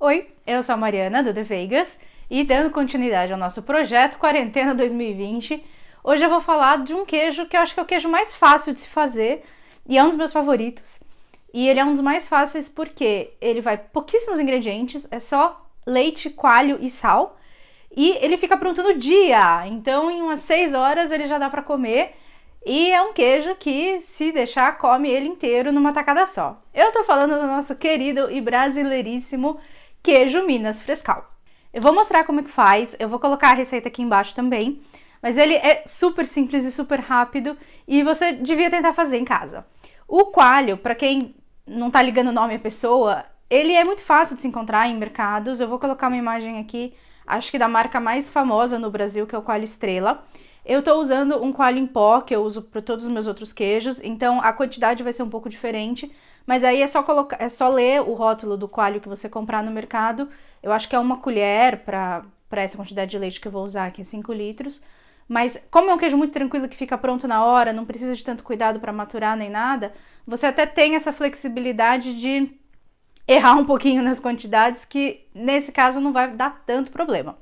Oi, eu sou a Mariana do The Vegas e dando continuidade ao nosso projeto Quarentena 2020, hoje eu vou falar de um queijo que eu acho que é o queijo mais fácil de se fazer e é um dos meus favoritos. E ele é um dos mais fáceis porque ele vai pouquíssimos ingredientes, é só leite, coalho e sal. E ele fica pronto no dia, então em umas 6 horas ele já dá para comer. E é um queijo que, se deixar, come ele inteiro numa tacada só. Eu tô falando do nosso querido e brasileiríssimo queijo Minas Frescal. Eu vou mostrar como é que faz, eu vou colocar a receita aqui embaixo também, mas ele é super simples e super rápido e você devia tentar fazer em casa. O coalho, para quem não tá ligando o nome à pessoa, ele é muito fácil de se encontrar em mercados. Eu vou colocar uma imagem aqui, acho que da marca mais famosa no Brasil, que é o coalho Estrela. Eu tô usando um coalho em pó, que eu uso para todos os meus outros queijos, então a quantidade vai ser um pouco diferente, mas aí é só colocar, é só ler o rótulo do coalho que você comprar no mercado. Eu acho que é uma colher para essa quantidade de leite que eu vou usar, que é 5 litros. Mas como é um queijo muito tranquilo que fica pronto na hora, não precisa de tanto cuidado para maturar nem nada, você até tem essa flexibilidade de errar um pouquinho nas quantidades, que nesse caso não vai dar tanto problema.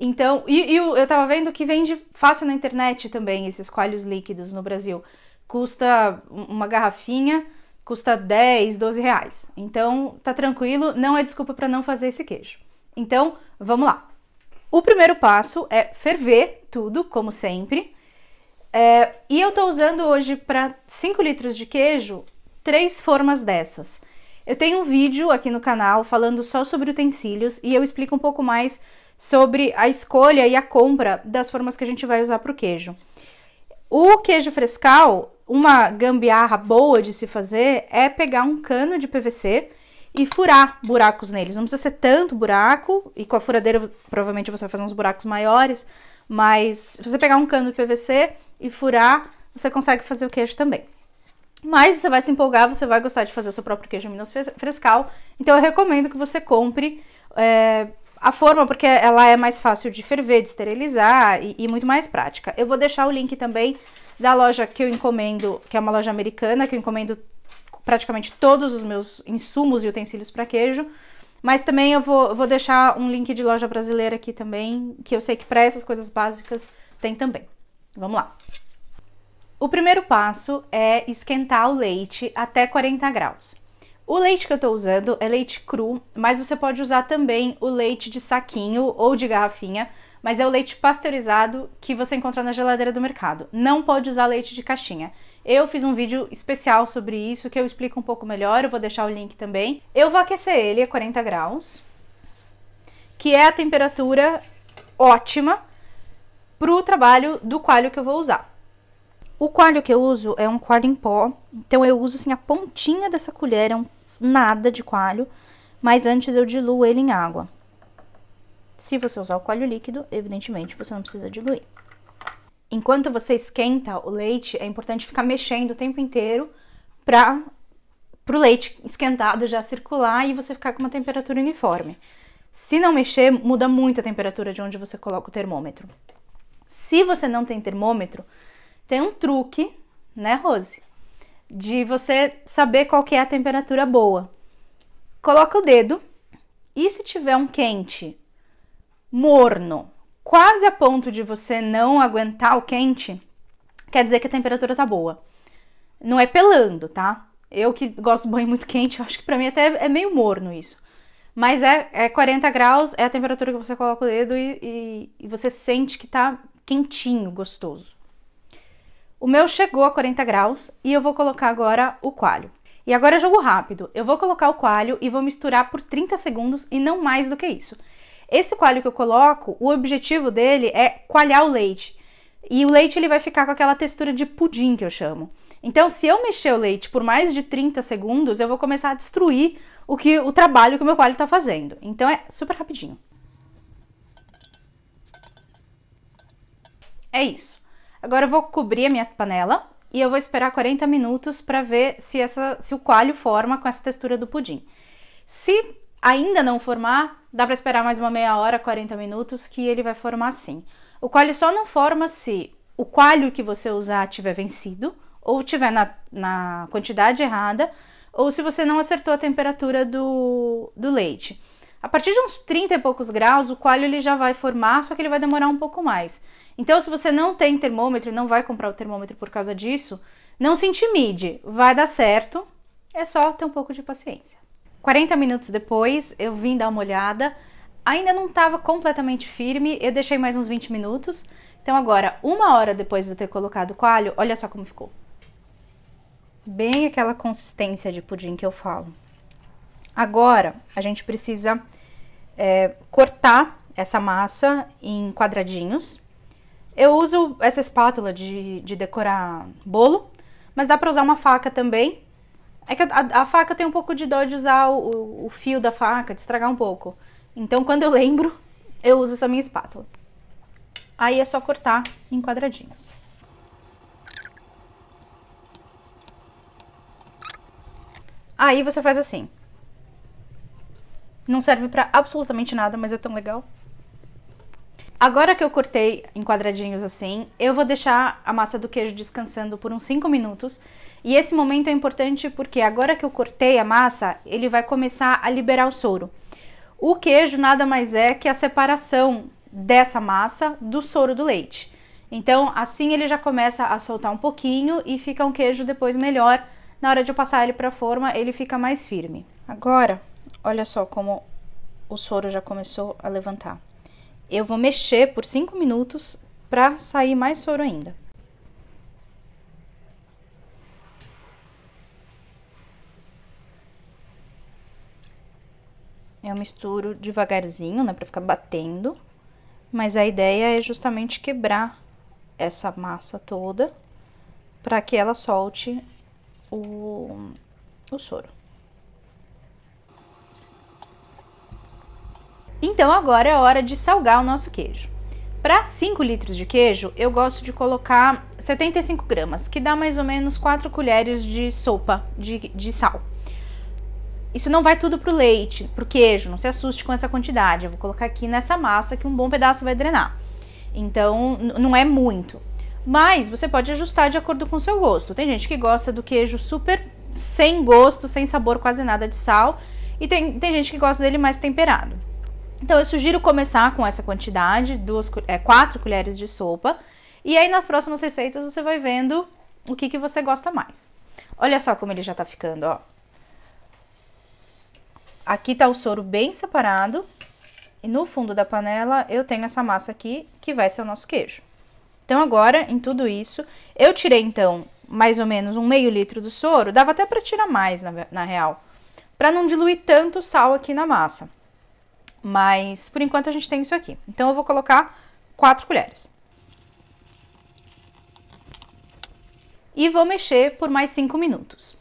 Então, e, e eu tava vendo que vende fácil na internet também esses coalhos líquidos no Brasil. Custa uma garrafinha, custa 10, 12 reais. Então, tá tranquilo, não é desculpa para não fazer esse queijo. Então, vamos lá. O primeiro passo é ferver tudo, como sempre. É, e eu tô usando hoje para 5 litros de queijo, três formas dessas. Eu tenho um vídeo aqui no canal falando só sobre utensílios e eu explico um pouco mais sobre a escolha e a compra das formas que a gente vai usar para o queijo. O queijo frescal, uma gambiarra boa de se fazer é pegar um cano de PVC e furar buracos neles. Não precisa ser tanto buraco, e com a furadeira provavelmente você vai fazer uns buracos maiores, mas se você pegar um cano de PVC e furar, você consegue fazer o queijo também. Mas você vai se empolgar, você vai gostar de fazer o seu próprio queijo Minas Frescal. Então eu recomendo que você compre é, a forma, porque ela é mais fácil de ferver, de esterilizar e, e muito mais prática. Eu vou deixar o link também da loja que eu encomendo, que é uma loja americana, que eu encomendo praticamente todos os meus insumos e utensílios para queijo. Mas também eu vou, vou deixar um link de loja brasileira aqui também, que eu sei que para essas coisas básicas tem também. Vamos lá. O primeiro passo é esquentar o leite até 40 graus. O leite que eu estou usando é leite cru, mas você pode usar também o leite de saquinho ou de garrafinha, mas é o leite pasteurizado que você encontra na geladeira do mercado. Não pode usar leite de caixinha. Eu fiz um vídeo especial sobre isso que eu explico um pouco melhor, eu vou deixar o link também. Eu vou aquecer ele a 40 graus, que é a temperatura ótima para o trabalho do coalho que eu vou usar. O coalho que eu uso é um coalho em pó, então eu uso assim a pontinha dessa colher, é um nada de coalho, mas antes eu diluo ele em água. Se você usar o coalho líquido, evidentemente você não precisa diluir. Enquanto você esquenta o leite, é importante ficar mexendo o tempo inteiro para o leite esquentado já circular e você ficar com uma temperatura uniforme. Se não mexer, muda muito a temperatura de onde você coloca o termômetro. Se você não tem termômetro, tem um truque, né, Rose? de você saber qual que é a temperatura boa. Coloca o dedo e se tiver um quente morno, quase a ponto de você não aguentar o quente, quer dizer que a temperatura tá boa. Não é pelando, tá? Eu que gosto do banho muito quente, acho que pra mim até é meio morno isso. Mas é, é 40 graus, é a temperatura que você coloca o dedo e, e, e você sente que tá quentinho, gostoso. O meu chegou a 40 graus e eu vou colocar agora o coalho. E agora é jogo rápido. Eu vou colocar o coalho e vou misturar por 30 segundos e não mais do que isso. Esse coalho que eu coloco, o objetivo dele é coalhar o leite. E o leite ele vai ficar com aquela textura de pudim que eu chamo. Então, se eu mexer o leite por mais de 30 segundos, eu vou começar a destruir o que o trabalho que o meu coalho está fazendo. Então, é super rapidinho. É isso. Agora eu vou cobrir a minha panela e eu vou esperar 40 minutos para ver se, essa, se o coalho forma com essa textura do pudim. Se ainda não formar, dá para esperar mais uma meia hora, 40 minutos, que ele vai formar sim. O coalho só não forma se o coalho que você usar tiver vencido, ou tiver na, na quantidade errada, ou se você não acertou a temperatura do, do leite. A partir de uns 30 e poucos graus, o coalho ele já vai formar, só que ele vai demorar um pouco mais. Então, se você não tem termômetro e não vai comprar o termômetro por causa disso, não se intimide, vai dar certo, é só ter um pouco de paciência. 40 minutos depois, eu vim dar uma olhada, ainda não estava completamente firme, eu deixei mais uns 20 minutos. Então, agora, uma hora depois de eu ter colocado o coalho, olha só como ficou. Bem aquela consistência de pudim que eu falo. Agora, a gente precisa é, cortar essa massa em quadradinhos eu uso essa espátula de, de decorar bolo, mas dá pra usar uma faca também. É que a, a faca tem um pouco de dó de usar o, o fio da faca, de estragar um pouco. Então quando eu lembro, eu uso essa minha espátula. Aí é só cortar em quadradinhos. Aí você faz assim. Não serve para absolutamente nada, mas é tão legal. Agora que eu cortei em quadradinhos assim, eu vou deixar a massa do queijo descansando por uns 5 minutos. E esse momento é importante porque agora que eu cortei a massa, ele vai começar a liberar o soro. O queijo nada mais é que a separação dessa massa do soro do leite. Então, assim ele já começa a soltar um pouquinho e fica um queijo depois melhor. Na hora de eu passar ele para a forma, ele fica mais firme. Agora, olha só como o soro já começou a levantar. Eu vou mexer por 5 minutos para sair mais soro ainda. Eu misturo devagarzinho, né, para ficar batendo. Mas a ideia é justamente quebrar essa massa toda para que ela solte o, o soro. Então agora é hora de salgar o nosso queijo. Para 5 litros de queijo, eu gosto de colocar 75 gramas, que dá mais ou menos 4 colheres de sopa de, de sal. Isso não vai tudo pro leite, pro queijo, não se assuste com essa quantidade. Eu vou colocar aqui nessa massa que um bom pedaço vai drenar. Então, não é muito. Mas você pode ajustar de acordo com o seu gosto. Tem gente que gosta do queijo super sem gosto, sem sabor, quase nada de sal. E tem, tem gente que gosta dele mais temperado. Então eu sugiro começar com essa quantidade, duas, é, quatro colheres de sopa, e aí nas próximas receitas você vai vendo o que, que você gosta mais. Olha só como ele já tá ficando, ó. Aqui tá o soro bem separado, e no fundo da panela eu tenho essa massa aqui, que vai ser o nosso queijo. Então agora, em tudo isso, eu tirei então mais ou menos um meio litro do soro, dava até para tirar mais na, na real, para não diluir tanto sal aqui na massa. Mas por enquanto a gente tem isso aqui. Então eu vou colocar 4 colheres. E vou mexer por mais 5 minutos.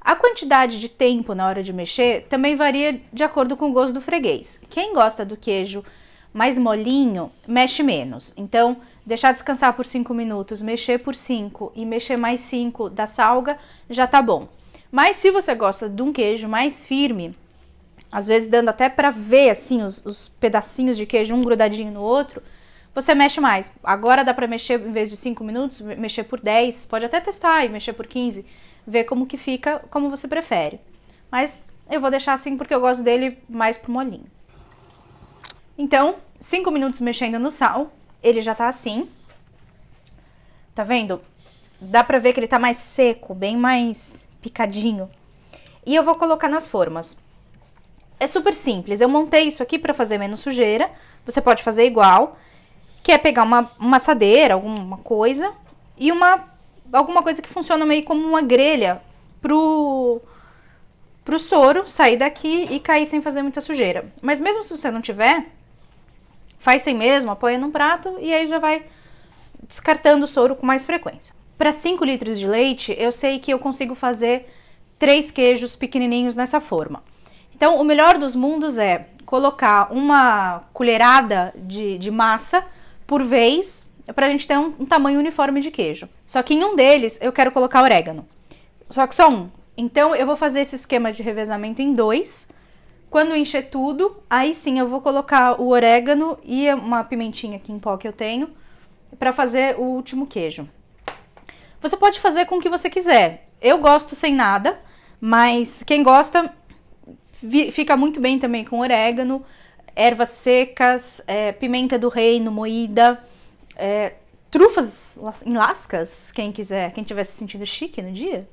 A quantidade de tempo na hora de mexer também varia de acordo com o gosto do freguês. Quem gosta do queijo mais molinho, mexe menos. Então, deixar descansar por 5 minutos, mexer por 5 e mexer mais 5 da salga já tá bom. Mas se você gosta de um queijo mais firme, às vezes dando até para ver assim os, os, pedacinhos de queijo um grudadinho no outro, você mexe mais. Agora dá para mexer em vez de 5 minutos, mexer por 10, pode até testar e mexer por 15, ver como que fica, como você prefere. Mas eu vou deixar assim porque eu gosto dele mais pro molinho. Então, 5 minutos mexendo no sal, ele já tá assim. Tá vendo? Dá pra ver que ele tá mais seco, bem mais picadinho. E eu vou colocar nas formas. É super simples. Eu montei isso aqui para fazer menos sujeira. Você pode fazer igual, que é pegar uma, uma assadeira, alguma coisa, e uma alguma coisa que funciona meio como uma grelha pro pro soro sair daqui e cair sem fazer muita sujeira. Mas mesmo se você não tiver, faz sem mesmo, apoia num prato e aí já vai descartando o soro com mais frequência. Para 5 litros de leite, eu sei que eu consigo fazer três queijos pequenininhos nessa forma. Então, o melhor dos mundos é colocar uma colherada de, de massa por vez para a gente ter um, um, tamanho uniforme de queijo. Só que em um deles eu quero colocar orégano. Só que só um. Então eu vou fazer esse esquema de revezamento em dois. Quando encher tudo, aí sim eu vou colocar o orégano e uma pimentinha aqui em pó que eu tenho para fazer o último queijo. Você pode fazer com o que você quiser. Eu gosto sem nada, mas quem gosta Fica muito bem também com orégano, ervas secas, é, pimenta do reino moída, é, trufas em lascas, quem quiser, quem tiver se sentindo chique no dia.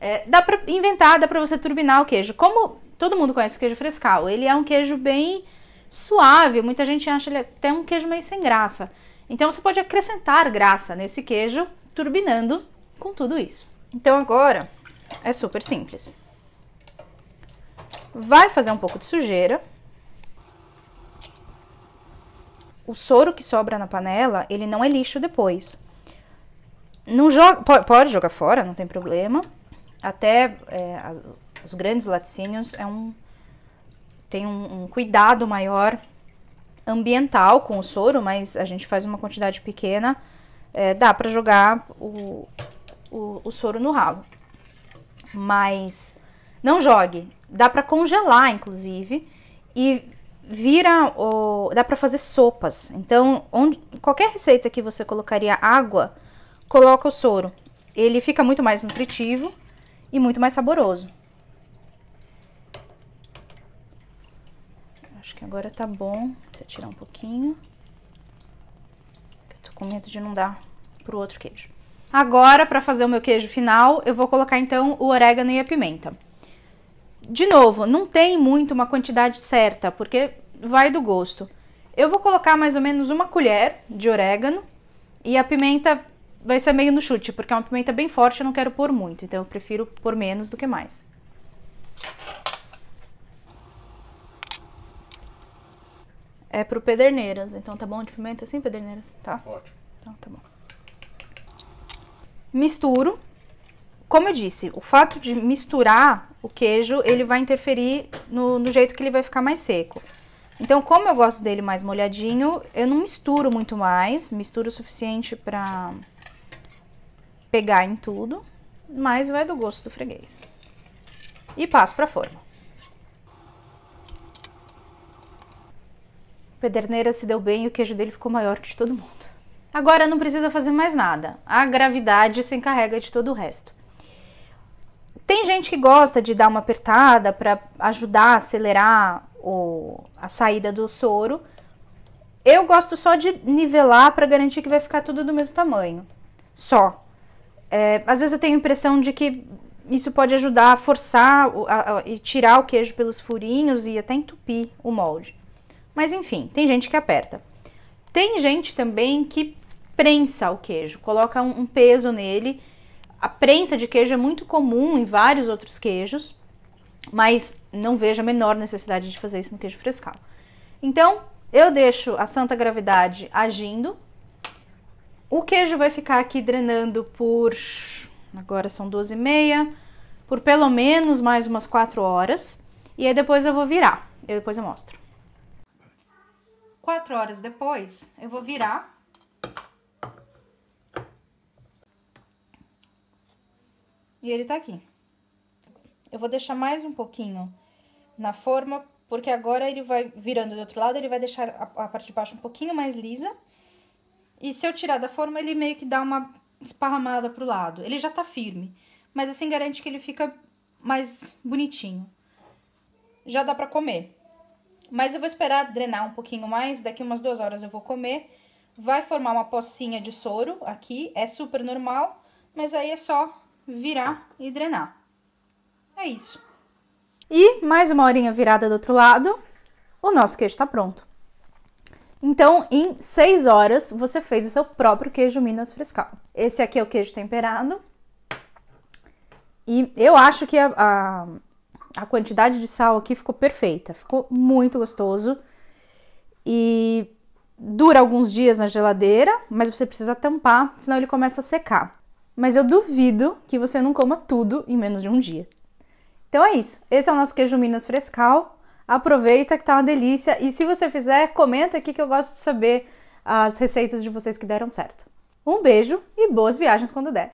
É, dá pra inventar, dá pra você turbinar o queijo. Como todo mundo conhece o queijo frescal, ele é um queijo bem suave, muita gente acha ele até um queijo meio sem graça. Então você pode acrescentar graça nesse queijo, turbinando com tudo isso. Então agora é super simples vai fazer um pouco de sujeira. O soro que sobra na panela, ele não é lixo depois. Não joga, pode jogar fora, não tem problema. Até é, os grandes laticínios é um, tem um, um cuidado maior ambiental com o soro, mas a gente faz uma quantidade pequena, é, dá para jogar o, o, o, soro no ralo. Mas não jogue. Dá para congelar, inclusive, e vira o, dá para fazer sopas. Então, onde, qualquer receita que você colocaria água, coloca o soro. Ele fica muito mais nutritivo e muito mais saboroso. Acho que agora tá bom. Deixa eu tirar um pouquinho. Estou tô com medo de não dar pro outro queijo. Agora, para fazer o meu queijo final, eu vou colocar então o orégano e a pimenta. De novo, não tem muito uma quantidade certa, porque vai do gosto. Eu vou colocar mais ou menos uma colher de orégano e a pimenta vai ser meio no chute, porque é uma pimenta bem forte, eu não quero pôr muito, então eu prefiro pôr menos do que mais. É pro Pederneiras, então tá bom de pimenta assim Pederneiras? Tá? Ótimo. Então tá bom. Misturo. Como eu disse, o fato de misturar o queijo ele vai interferir no, no jeito que ele vai ficar mais seco. Então, como eu gosto dele mais molhadinho, eu não misturo muito mais, misturo o suficiente para pegar em tudo, mas vai do gosto do freguês. E passo para forma. Pederneira se deu bem e o queijo dele ficou maior que de todo mundo. Agora não precisa fazer mais nada. A gravidade se encarrega de todo o resto. Tem gente que gosta de dar uma apertada para ajudar a acelerar o, a saída do soro. Eu gosto só de nivelar para garantir que vai ficar tudo do mesmo tamanho. Só. É, às vezes eu tenho a impressão de que isso pode ajudar a forçar e tirar o queijo pelos furinhos e até entupir o molde. Mas enfim, tem gente que aperta. Tem gente também que prensa o queijo, coloca um, um peso nele a prensa de queijo é muito comum em vários outros queijos, mas não vejo a menor necessidade de fazer isso no queijo frescal. Então, eu deixo a santa gravidade agindo. O queijo vai ficar aqui drenando por agora são 12 e meia, por pelo menos mais umas 4 horas. E aí depois eu vou virar, eu depois eu mostro. 4 horas depois, eu vou virar E ele tá aqui. Eu vou deixar mais um pouquinho na forma, porque agora ele vai virando do outro lado, ele vai deixar a, a parte de baixo um pouquinho mais lisa. E se eu tirar da forma, ele meio que dá uma esparramada pro lado. Ele já tá firme, mas assim garante que ele fica mais bonitinho. Já dá pra comer. Mas eu vou esperar drenar um pouquinho mais, daqui umas duas horas eu vou comer. Vai formar uma pocinha de soro aqui, é super normal, mas aí é só virar e drenar. É isso. E mais uma horinha virada do outro lado, o nosso queijo está pronto. Então, em 6 horas, você fez o seu próprio queijo Minas Frescal. Esse aqui é o queijo temperado. E eu acho que a, a, a quantidade de sal aqui ficou perfeita. Ficou muito gostoso. E dura alguns dias na geladeira, mas você precisa tampar, senão ele começa a secar mas eu duvido que você não coma tudo em menos de um dia. Então é isso. Esse é o nosso queijo Minas frescal. Aproveita que tá uma delícia e se você fizer, comenta aqui que eu gosto de saber as receitas de vocês que deram certo. Um beijo e boas viagens quando der.